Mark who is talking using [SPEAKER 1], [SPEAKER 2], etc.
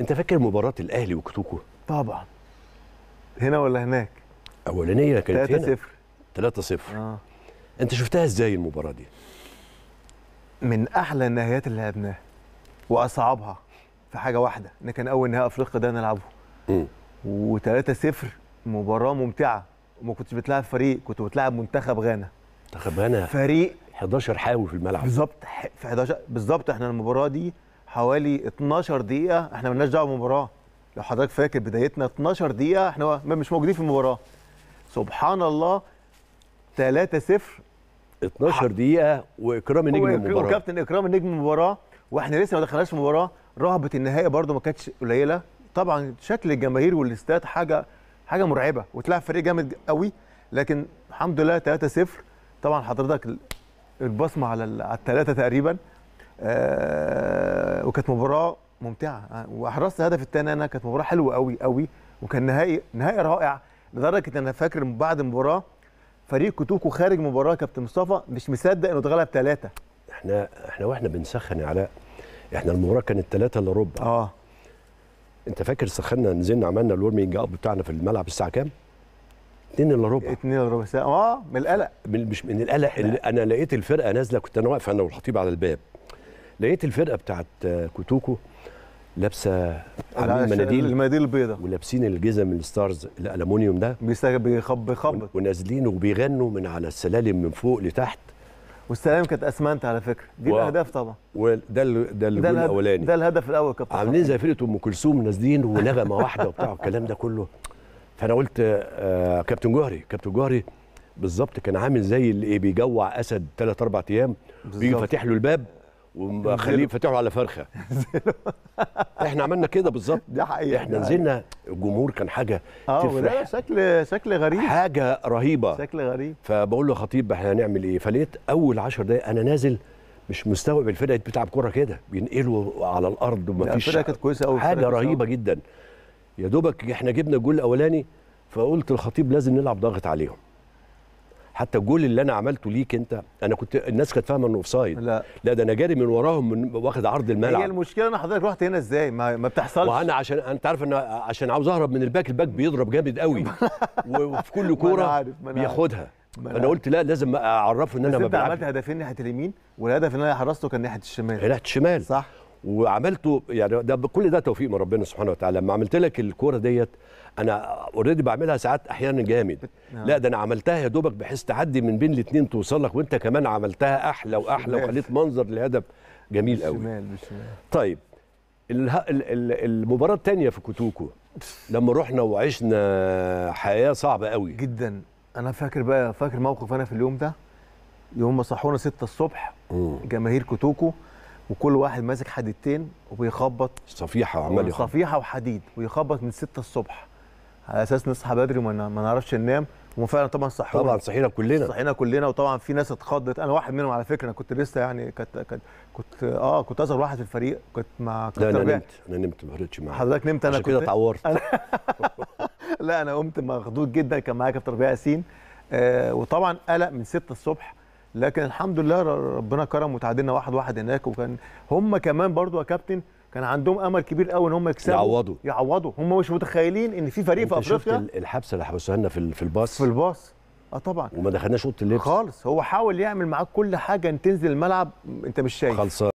[SPEAKER 1] انت فاكر مباراه الاهلي وكتوكو طبعا هنا ولا هناك اولانيه كانت 3 0 3 0 اه انت شفتها ازاي المباراه دي
[SPEAKER 2] من احلى النهايات اللي لعبناها واصعبها في حاجه واحده ان كان اول نهائي افريقيا ده نلعبه و3 0 مباراه ممتعه وما كنتش بتلعب فريق كنت بتلعب منتخب غانا منتخب غانا فريق 11 حاوي في الملعب بالظبط في 11 بالظبط احنا المباراه دي حوالي 12 دقيقه احنا مالناش دعوه بالمباراه لو حضرتك فاكر بدايتنا 12 دقيقه احنا مش موجودين في المباراه سبحان الله 3 0 12 دقيقه واكرام النجم المباراه وكابتن اكرام النجم المباراه واحنا لسه ما دخلناش المباراه رهبه النهائي برده ما كانتش قليله طبعا شكل الجماهير والاستاد حاجه حاجه مرعبه وتلعب فريق جامد قوي لكن الحمد لله 3 0 طبعا حضرتك البصمه على على الثلاثه تقريبا آه وكانت مباراه ممتعه واحرزت الهدف الثاني انا كانت مباراه حلوه قوي قوي وكان نهائي نهائي رائع لدرجه ان انا فاكر بعد المباراه فريق كتوكو خارج مباراه كابتن مصطفى مش مصدق انه اتغلب ثلاثه
[SPEAKER 1] احنا احنا واحنا بنسخن يا علاء احنا المباراه كانت ثلاثه الا ربع اه انت فاكر سخنا نزلنا عملنا الورمينج اب بتاعنا في الملعب الساعه كام؟
[SPEAKER 2] 2 الا ربع 2 الا ربع
[SPEAKER 1] ساعه اه من القلق من مش من القلق انا لقيت الفرقه نازله كنت انا واقف انا والخطيب على الباب لقيت الفرقه بتاعت كوتوكو لابسه على المناديل المناديل البيضاء ولابسين الجزم الستارز الالومنيوم ده بيخبط ونازلين وبيغنوا من على السلالم من فوق لتحت والسلام كانت اسمنت على فكره دي و... الاهداف طبعا وده ده الجول ده الاولاني ده الهدف الاول كابتن عاملين زي فرقه ام كلثوم نازلين ونغمه واحده وبتاع والكلام ده كله فانا قلت آه كابتن جوهري كابتن جوهري بالظبط كان عامل زي اللي بيجوع اسد ثلاث اربع ايام بيجي فاتح له الباب وخليه فاتحه على فرخه احنا عملنا كده بالظبط ده حقيقي احنا نزلنا الجمهور كان حاجه آه، تفرح شكل شكل غريب حاجه رهيبه شكل غريب فبقول له خطيب احنا هنعمل ايه فلقيت اول 10 دقائق انا نازل مش مستوعب الفرقه بتلعب كوره كده بينقلوا على الارض فيش الفرقه كانت كويسه
[SPEAKER 2] قوي حاجه رهيبه
[SPEAKER 1] جدا يا دوبك احنا جبنا الجول الاولاني فقلت الخطيب لازم نلعب ضاغط عليهم حتى الجول اللي انا عملته ليك انت انا كنت الناس كانت فاهمه انه اوفسايد لا لا ده انا جاري من وراهم من واخد عرض الملعب هي المشكله انا حضرتك رحت هنا ازاي ما, ما بتحصلش وانا عشان انت عارف انا عشان عاوز اهرب من الباك الباك بيضرب جامد قوي
[SPEAKER 2] وفي كل كوره بياخدها انا قلت
[SPEAKER 1] لا لازم اعرفه ان انا ما بلعبش عملت
[SPEAKER 2] هدفين ناحيه اليمين
[SPEAKER 1] والهدف اللي انا حرصته كان ناحيه الشمال ناحيه الشمال صح وعملته يعني ده كل ده توفيق من ربنا سبحانه وتعالى لما عملت لك الكوره ديت انا اوريدي بعملها ساعات احيانا جامد نعم. لا ده انا عملتها يا دوبك بحيث تعدي من بين الاثنين توصل لك وانت كمان عملتها احلى واحلى وخليت منظر للهدف جميل قوي بالشمال بالشمال طيب المباراه الثانيه في كوتوكو لما رحنا وعشنا حياه صعبه قوي
[SPEAKER 2] جدا انا فاكر بقى فاكر موقف انا في اليوم ده يوم ما صحونا 6 الصبح جماهير كوتوكو وكل واحد ماسك حديدتين وبيخبط صفيحه وعمال يخبط صفيحه وحديد ويخبط من 6 الصبح على اساس نصحى بدري وما نعرفش ننام هم فعلا طبعا صحونا طبعا صحينا كلنا صحينا كلنا وطبعا في ناس اتخضت انا واحد منهم على فكره انا كنت لسه يعني كنت كنت كنت اه كنت اصغر واحد في الفريق كنت مع كنت لا انا نمت انا نمت ما فرقتش معايا حضرتك نمت انا عشان كده اتعورت أنا لا انا قمت مخضوض جدا كان معايا كابتن ربيع ياسين آه وطبعا قلق من 6 الصبح لكن الحمد لله ربنا كرم وتعادلنا واحد واحد هناك وكان هم كمان برضو يا كابتن كان عندهم امل كبير قوي ان هم يكسبوا يعوضوا يعوضوا هم مش متخيلين ان في فريق في افريقيا
[SPEAKER 1] الحبسه اللي حبسوها لنا في في
[SPEAKER 2] الباص في الباص اه طبعا وما دخلناش اوضه اللبس خالص هو حاول يعمل معاك كل حاجه ان تنزل الملعب انت مش شايف خلصان